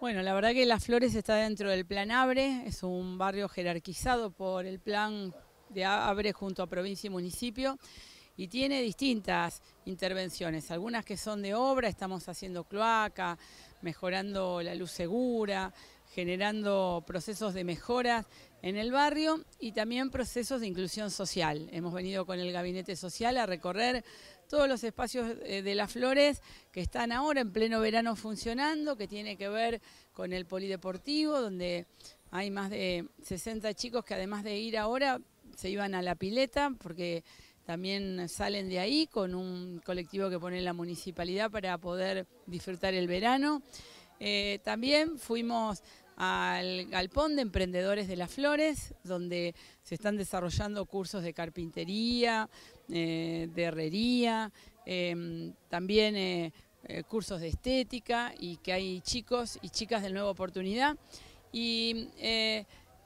Bueno, la verdad que Las Flores está dentro del Plan Abre, es un barrio jerarquizado por el Plan de Abre junto a provincia y municipio y tiene distintas intervenciones, algunas que son de obra, estamos haciendo cloaca, mejorando la luz segura, generando procesos de mejoras en el barrio y también procesos de inclusión social. Hemos venido con el gabinete social a recorrer todos los espacios eh, de las flores que están ahora en pleno verano funcionando, que tiene que ver con el polideportivo, donde hay más de 60 chicos que además de ir ahora se iban a la pileta porque también salen de ahí con un colectivo que pone la municipalidad para poder disfrutar el verano. Eh, también fuimos al Galpón de Emprendedores de las Flores, donde se están desarrollando cursos de carpintería, eh, de herrería, em, también eh, eh, cursos de estética y que hay chicos y chicas de nueva oportunidad. Y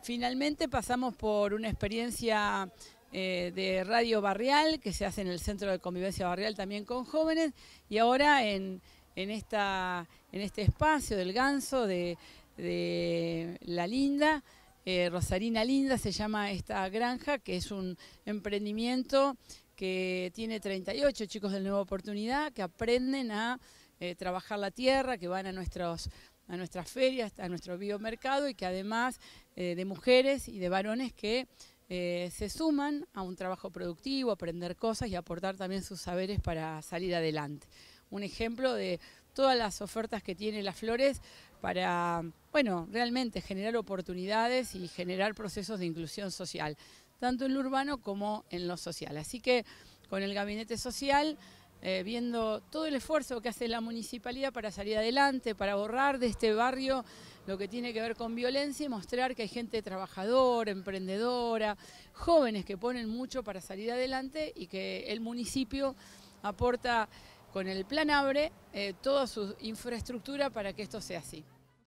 finalmente pasamos por una experiencia de radio barrial que se hace en el Centro de Convivencia Barrial también con jóvenes y ahora en, en, esta, en este espacio del ganso de de La Linda, eh, Rosarina Linda se llama esta granja, que es un emprendimiento que tiene 38 chicos de Nueva Oportunidad que aprenden a eh, trabajar la tierra, que van a nuestros a nuestras ferias, a nuestro biomercado y que además eh, de mujeres y de varones que se suman a un trabajo productivo, aprender cosas y aportar también sus saberes para salir adelante. Un ejemplo de todas las ofertas que tiene las flores para bueno, realmente generar oportunidades y generar procesos de inclusión social, tanto en lo urbano como en lo social. Así que con el gabinete social, eh, viendo todo el esfuerzo que hace la municipalidad para salir adelante, para borrar de este barrio lo que tiene que ver con violencia y mostrar que hay gente trabajadora, emprendedora, jóvenes que ponen mucho para salir adelante y que el municipio aporta con el plan Abre eh, toda su infraestructura para que esto sea así.